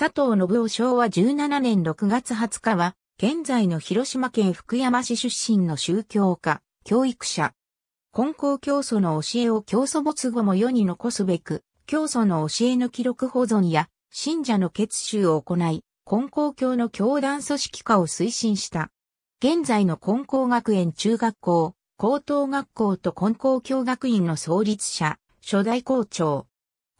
佐藤信夫昭和17年6月20日は、現在の広島県福山市出身の宗教家、教育者。根校教祖の教えを教祖没後も世に残すべく、教祖の教えの記録保存や、信者の結集を行い、根校教の教団組織化を推進した。現在の根校学園中学校、高等学校と根校教学院の創立者、初代校長。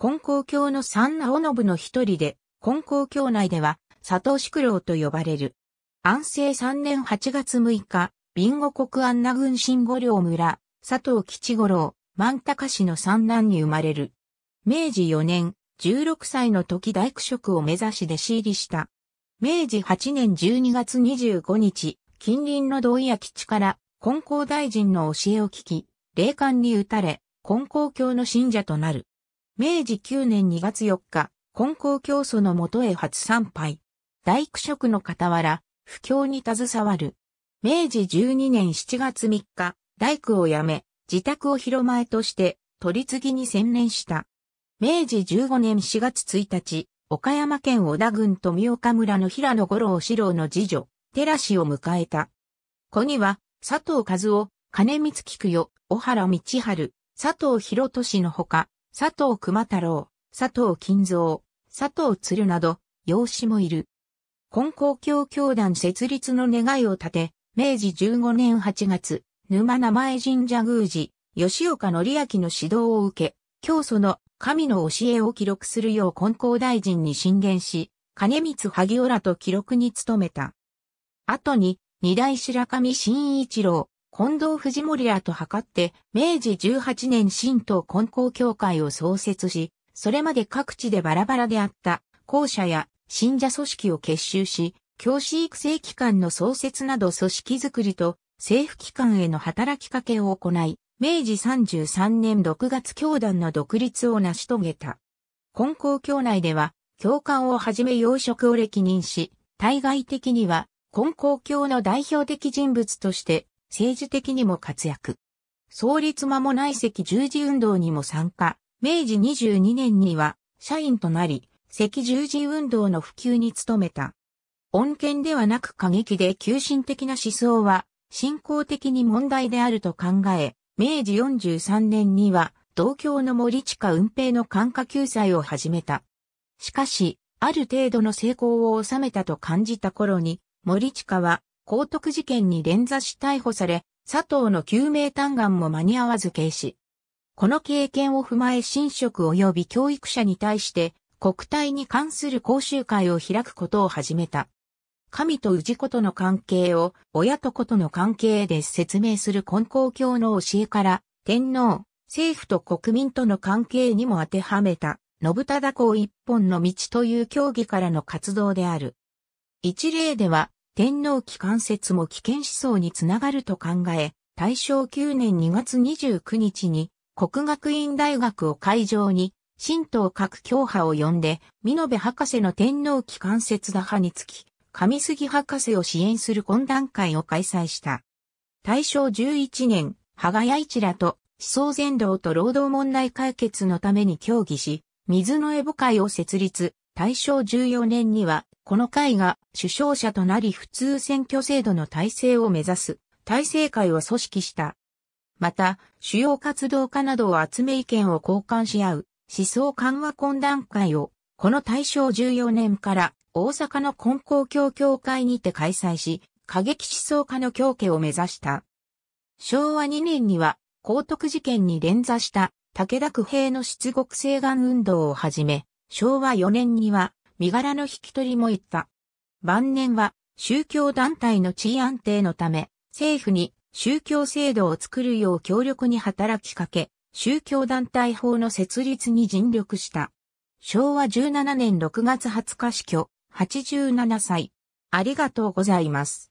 根校教の三尾信の一人で、金光教内では、佐藤宿郎と呼ばれる。安政3年8月6日、ビンゴ国安名郡新五陵村、佐藤吉五郎、万高氏の三男に生まれる。明治4年、16歳の時大工職を目指し弟子入りした。明治8年12月25日、近隣の同意や基地から金光大臣の教えを聞き、霊感に打たれ、金光教の信者となる。明治9年2月4日、根高教祖のもとへ初参拝。大工職の傍ら、不況に携わる。明治12年7月3日、大工を辞め、自宅を広前として、取り次ぎに専念した。明治15年4月1日、岡山県小田郡富岡村の平野五郎四郎の次女、寺氏を迎えた。子には、佐藤和夫、金光菊代、小原道春、佐藤博俊のほか、佐藤熊太郎、佐藤金蔵、佐藤鶴など、養子もいる。根高教教団設立の願いを立て、明治15年8月、沼名前神社宮司、吉岡則明の指導を受け、教祖の神の教えを記録するよう根高大臣に進言し、金光萩尾らと記録に努めた。後に、二代白神新一郎、近藤藤森らと図って、明治18年神道根高教会を創設し、それまで各地でバラバラであった校舎や信者組織を結集し、教師育成機関の創設など組織づくりと政府機関への働きかけを行い、明治33年6月教団の独立を成し遂げた。根校教内では、教官をはじめ養殖を歴任し、対外的には、根校教の代表的人物として、政治的にも活躍。創立間もない赤十字運動にも参加、明治22年には社員となり、赤十字運動の普及に努めた。恩恵ではなく過激で急進的な思想は、信仰的に問題であると考え、明治43年には、同郷の森近運平の感化救済を始めた。しかし、ある程度の成功を収めたと感じた頃に、森近は、高徳事件に連座し逮捕され、佐藤の救命嘆願も間に合わず軽視。この経験を踏まえ神職及び教育者に対して、国体に関する講習会を開くことを始めた。神と氏子との関係を親と子との関係で説明する根高教の教えから、天皇、政府と国民との関係にも当てはめた、信忠公一本の道という教義からの活動である。一例では、天皇機関説も危険思想につながると考え、大正9年2月29日に、国学院大学を会場に、神道各教派を呼んで、美濃部博士の天皇機関節打派につき、上杉博士を支援する懇談会を開催した。大正11年、羽賀谷一らと思想全道と労働問題解決のために協議し、水のエボ会を設立。大正14年には、この会が首相者となり普通選挙制度の体制を目指す、体制会を組織した。また、主要活動家などを集め意見を交換し合う、思想緩和懇談会を、この大正14年から大阪の根高教協会にて開催し、過激思想家の教家を目指した。昭和2年には、高徳事件に連座した武田区兵の出国請願運動をはじめ、昭和4年には身柄の引き取りも行った。晩年は宗教団体の地位安定のため、政府に宗教制度を作るよう強力に働きかけ、宗教団体法の設立に尽力した。昭和17年6月20日死去、87歳。ありがとうございます。